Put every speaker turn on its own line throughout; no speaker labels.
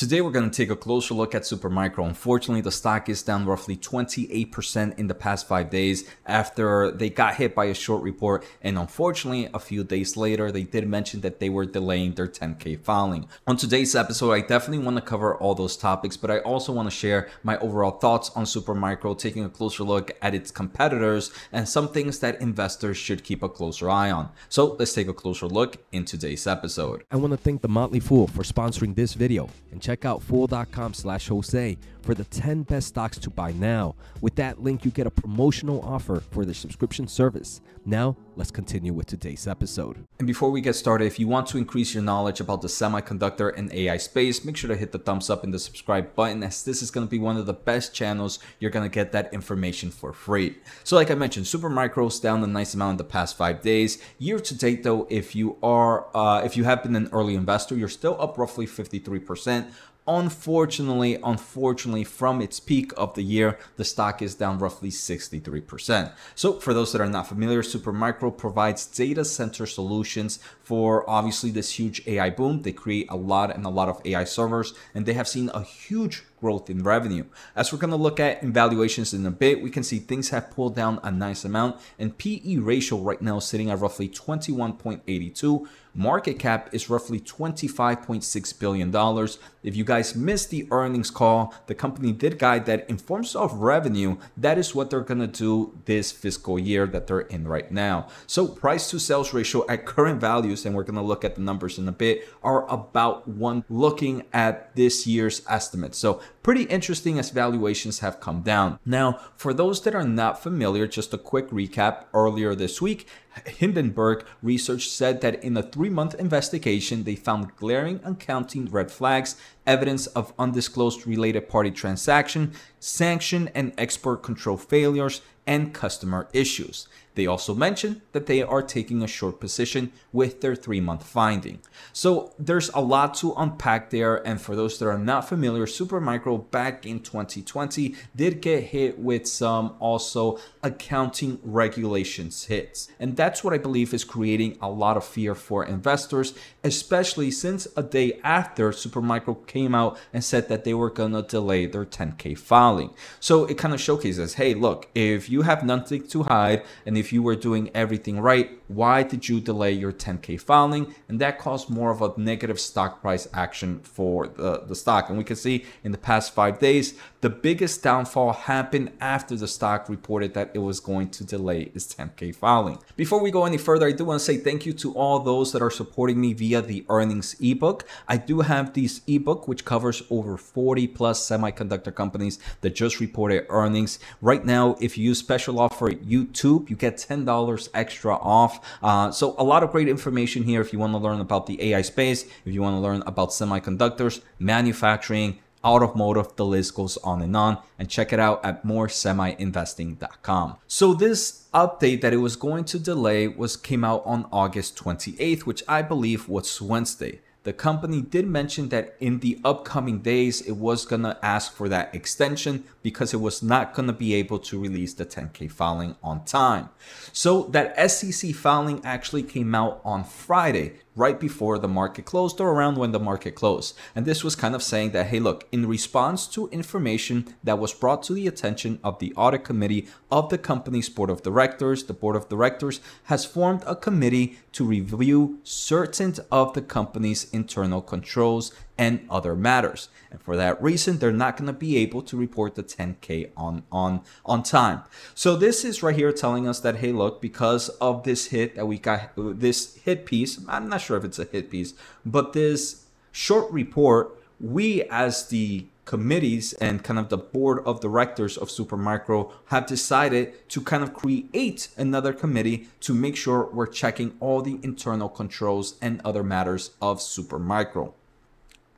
Today we're going to take a closer look at Supermicro. Unfortunately, the stock is down roughly 28% in the past 5 days after they got hit by a short report and unfortunately a few days later they did mention that they were delaying their 10k filing. On today's episode, I definitely want to cover all those topics, but I also want to share my overall thoughts on Supermicro, taking a closer look at its competitors and some things that investors should keep a closer eye on. So, let's take a closer look in today's episode. I want to thank The Motley Fool for sponsoring this video and check out fool.com slash Jose for the 10 best stocks to buy now. With that link, you get a promotional offer for the subscription service. Now, let's continue with today's episode. And before we get started, if you want to increase your knowledge about the semiconductor and AI space, make sure to hit the thumbs up and the subscribe button as this is going to be one of the best channels you're going to get that information for free. So like I mentioned, Supermicro's down a nice amount in the past 5 days. Year to date though, if you are uh, if you have been an early investor, you're still up roughly 53%. Unfortunately, unfortunately, from its peak of the year, the stock is down roughly 63%. So for those that are not familiar, Supermicro provides data center solutions for obviously this huge AI boom. They create a lot and a lot of AI servers, and they have seen a huge growth in revenue. As we're going to look at in valuations in a bit, we can see things have pulled down a nice amount and PE ratio right now sitting at roughly 21.82. Market cap is roughly $25.6 billion. If you guys missed the earnings call, the company did guide that in forms of revenue, that is what they're going to do this fiscal year that they're in right now. So price to sales ratio at current values, and we're going to look at the numbers in a bit, are about one looking at this year's estimate. So pretty interesting as valuations have come down. Now, for those that are not familiar, just a quick recap earlier this week, Hindenburg research said that in a three month investigation, they found glaring and counting red flags, evidence of undisclosed related party transaction, sanction and export control failures, and customer issues. They also mentioned that they are taking a short position with their three month finding. So there's a lot to unpack there. And for those that are not familiar, Supermicro back in 2020 did get hit with some also accounting regulations hits. And that's what I believe is creating a lot of fear for investors, especially since a day after Supermicro came out and said that they were going to delay their 10K filing. So it kind of showcases hey, look, if you you have nothing to hide and if you were doing everything right why did you delay your 10K filing? And that caused more of a negative stock price action for the, the stock. And we can see in the past five days, the biggest downfall happened after the stock reported that it was going to delay its 10K filing. Before we go any further, I do want to say thank you to all those that are supporting me via the earnings ebook. I do have this ebook, which covers over 40 plus semiconductor companies that just reported earnings. Right now, if you use special offer YouTube, you get $10 extra off. Uh, so a lot of great information here if you want to learn about the AI space, if you want to learn about semiconductors, manufacturing, automotive, the list goes on and on. And check it out at moresemiinvesting.com. So this update that it was going to delay was came out on August 28th, which I believe was Wednesday. The company did mention that in the upcoming days, it was going to ask for that extension because it was not going to be able to release the 10K filing on time. So that SEC filing actually came out on Friday, right before the market closed or around when the market closed. And this was kind of saying that, hey, look, in response to information that was brought to the attention of the audit committee of the company's board of directors, the board of directors has formed a committee to review certain of the company's internal controls and other matters. And for that reason, they're not going to be able to report the 10K on, on, on time. So this is right here telling us that, hey, look, because of this hit that we got, this hit piece, I'm not sure if it's a hit piece, but this short report, we as the committees and kind of the board of directors of Supermicro have decided to kind of create another committee to make sure we're checking all the internal controls and other matters of Supermicro.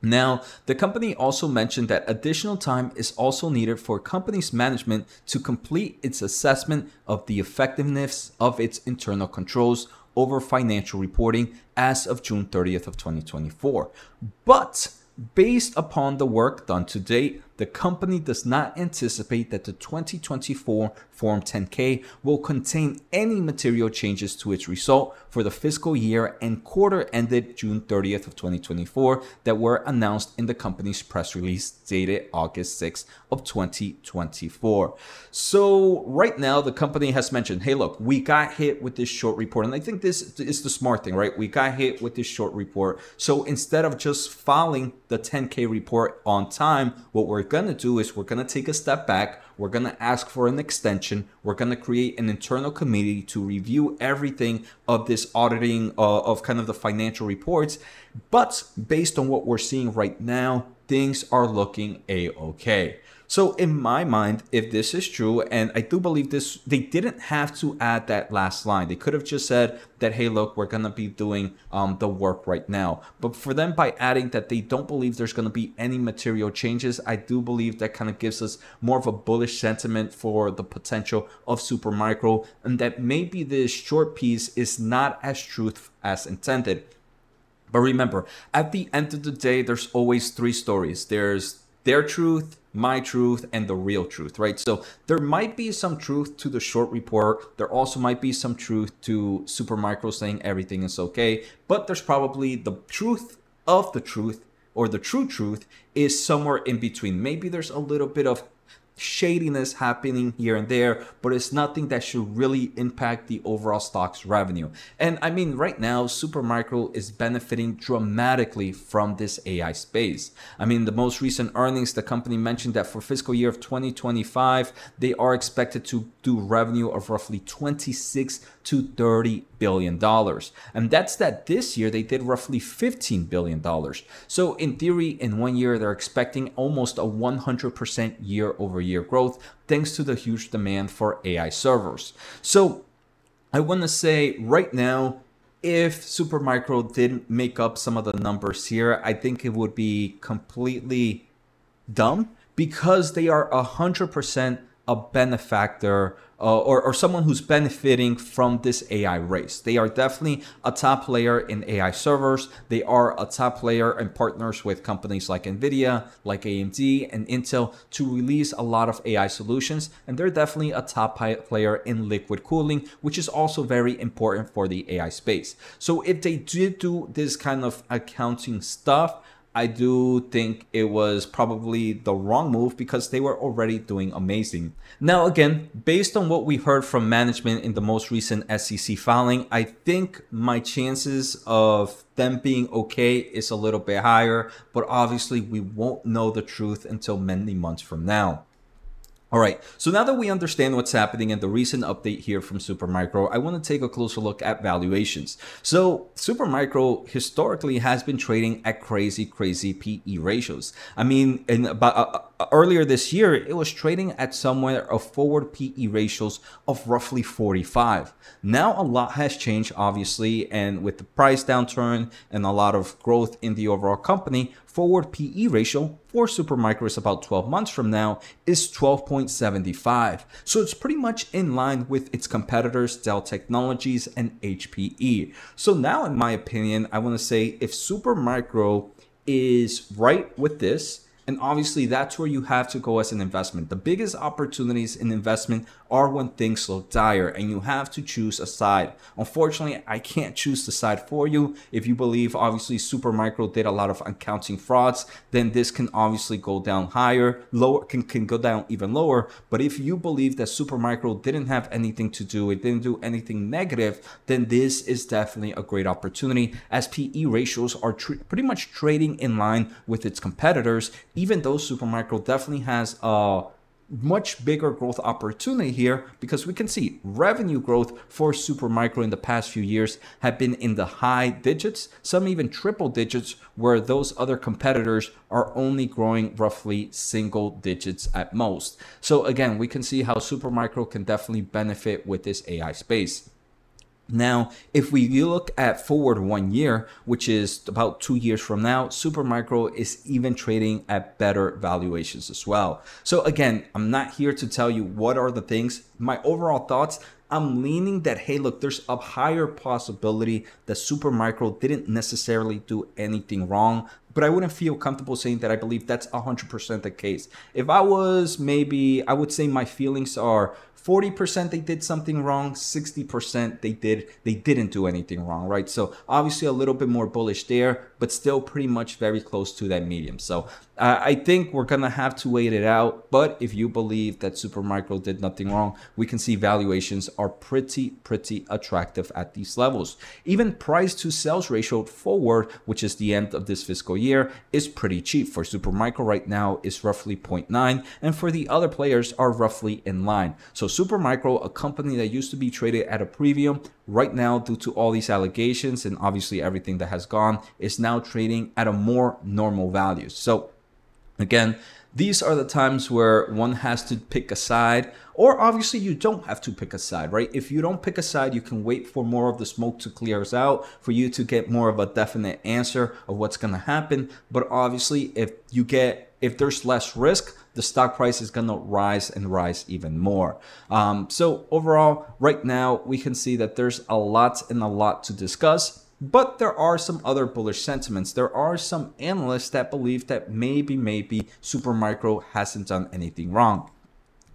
Now, the company also mentioned that additional time is also needed for company's management to complete its assessment of the effectiveness of its internal controls over financial reporting as of June 30th of 2024. But based upon the work done to date, the company does not anticipate that the 2024 Form 10K will contain any material changes to its result for the fiscal year and quarter ended June 30th of 2024 that were announced in the company's press release dated August 6th of 2024. So right now the company has mentioned, hey look, we got hit with this short report and I think this is the smart thing, right? We got hit with this short report. So instead of just filing the 10K report on time, what we're going to do is we're going to take a step back, we're going to ask for an extension, we're going to create an internal committee to review everything of this auditing uh, of kind of the financial reports. But based on what we're seeing right now, things are looking a-okay. So in my mind, if this is true, and I do believe this, they didn't have to add that last line. They could have just said that, hey, look, we're going to be doing um, the work right now. But for them, by adding that they don't believe there's going to be any material changes, I do believe that kind of gives us more of a bullish sentiment for the potential of Supermicro and that maybe this short piece is not as truth as intended. But remember, at the end of the day, there's always three stories. There's their truth, my truth and the real truth, right? So there might be some truth to the short report. There also might be some truth to Supermicro saying everything is okay, but there's probably the truth of the truth or the true truth is somewhere in between. Maybe there's a little bit of shadiness happening here and there, but it's nothing that should really impact the overall stock's revenue. And I mean, right now, Supermicro is benefiting dramatically from this AI space. I mean, the most recent earnings, the company mentioned that for fiscal year of 2025, they are expected to do revenue of roughly 26 to 30 billion dollars. And that's that this year they did roughly 15 billion dollars. So in theory, in one year they're expecting almost a 100% year-over-year growth thanks to the huge demand for AI servers. So I want to say right now if Supermicro didn't make up some of the numbers here, I think it would be completely dumb because they are 100% a benefactor uh, or, or someone who's benefiting from this AI race. They are definitely a top player in AI servers. They are a top player and partners with companies like NVIDIA, like AMD, and Intel to release a lot of AI solutions. And they're definitely a top player in liquid cooling, which is also very important for the AI space. So if they did do this kind of accounting stuff, I do think it was probably the wrong move because they were already doing amazing. Now, again, based on what we heard from management in the most recent SEC filing, I think my chances of them being okay is a little bit higher, but obviously we won't know the truth until many months from now. All right, so now that we understand what's happening and the recent update here from Supermicro, I want to take a closer look at valuations. So Supermicro historically has been trading at crazy, crazy PE ratios. I mean, in about uh, uh, earlier this year, it was trading at somewhere of forward PE ratios of roughly 45. Now a lot has changed, obviously, and with the price downturn and a lot of growth in the overall company, forward PE ratio for Supermicro about 12 months from now is 12.75. So it's pretty much in line with its competitors Dell Technologies and HPE. So now in my opinion, I want to say if Supermicro is right with this, and obviously that's where you have to go as an investment. The biggest opportunities in investment are when things look dire and you have to choose a side. Unfortunately, I can't choose the side for you. If you believe obviously Supermicro did a lot of accounting frauds, then this can obviously go down higher, lower can, can go down even lower. But if you believe that Supermicro didn't have anything to do, it didn't do anything negative, then this is definitely a great opportunity as PE ratios are pretty much trading in line with its competitors, even though Supermicro definitely has a uh, much bigger growth opportunity here because we can see revenue growth for Supermicro in the past few years have been in the high digits, some even triple digits, where those other competitors are only growing roughly single digits at most. So again, we can see how Supermicro can definitely benefit with this AI space. Now, if we look at forward one year, which is about two years from now, Supermicro is even trading at better valuations as well. So again, I'm not here to tell you what are the things. My overall thoughts, I'm leaning that, hey, look, there's a higher possibility that Supermicro didn't necessarily do anything wrong, but I wouldn't feel comfortable saying that I believe that's 100% the case. If I was maybe, I would say my feelings are 40% they did something wrong, 60% they did they didn't do anything wrong, right? So obviously a little bit more bullish there but still pretty much very close to that medium. So uh, I think we're gonna have to wait it out. But if you believe that Supermicro did nothing wrong, we can see valuations are pretty, pretty attractive at these levels. Even price to sales ratio forward, which is the end of this fiscal year, is pretty cheap. For Supermicro right now is roughly 0.9, and for the other players are roughly in line. So Supermicro, a company that used to be traded at a premium, right now due to all these allegations and obviously everything that has gone, is now now trading at a more normal value. So again, these are the times where one has to pick a side, or obviously you don't have to pick a side, right? If you don't pick a side, you can wait for more of the smoke to clear us out, for you to get more of a definite answer of what's gonna happen. But obviously, if you get if there's less risk, the stock price is going to rise and rise even more. Um, so overall, right now, we can see that there's a lot and a lot to discuss. But there are some other bullish sentiments. There are some analysts that believe that maybe, maybe Supermicro hasn't done anything wrong.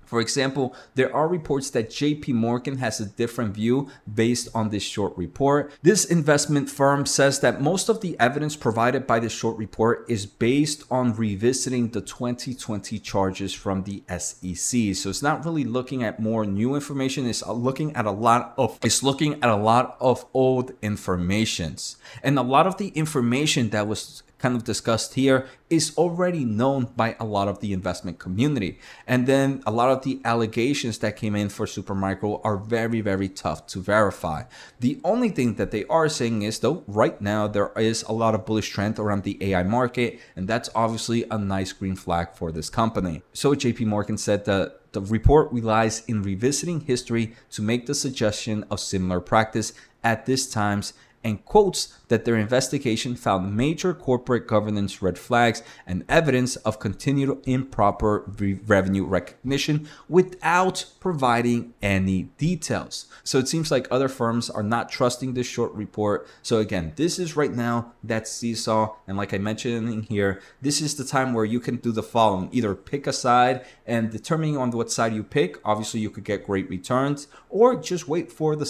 For example, there are reports that JP Morgan has a different view based on this short report. This investment firm says that most of the evidence provided by the short report is based on revisiting the 2020 charges from the SEC. So it's not really looking at more new information, it's uh, looking at a lot of it's looking at a lot of old informations. And a lot of the information that was kind of discussed here is already known by a lot of the investment community. And then a lot of about the allegations that came in for Supermicro are very, very tough to verify. The only thing that they are saying is though, right now there is a lot of bullish trend around the AI market, and that's obviously a nice green flag for this company. So JP Morgan said that the report relies in revisiting history to make the suggestion of similar practice at this times and quotes that their investigation found major corporate governance red flags and evidence of continued improper re- revenue recognition without providing any details. So it seems like other firms are not trusting this short report. So again, this is right now that seesaw. And like I mentioned in here, this is the time where you can do the following either pick a side and determining on what side you pick, obviously you could get great returns, or just wait for the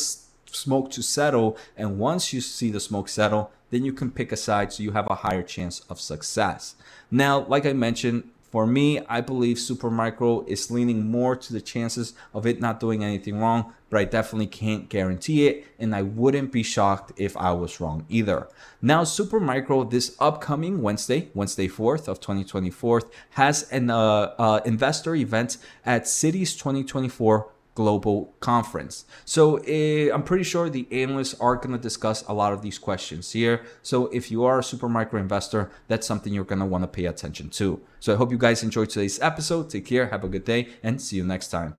smoke to settle. And once you see the smoke settle, then you can pick a side so you have a higher chance of success. Now, like I mentioned, for me, I believe Supermicro is leaning more to the chances of it not doing anything wrong, but I definitely can't guarantee it, and I wouldn't be shocked if I was wrong either. Now, Supermicro this upcoming Wednesday, Wednesday 4th of 2024, has an uh, uh, investor event at Cities 2024 Global Conference. So uh, I'm pretty sure the analysts are going to discuss a lot of these questions here. So if you are a super micro investor, that's something you're going to want to pay attention to. So I hope you guys enjoyed today's episode. Take care, have a good day, and see you next time.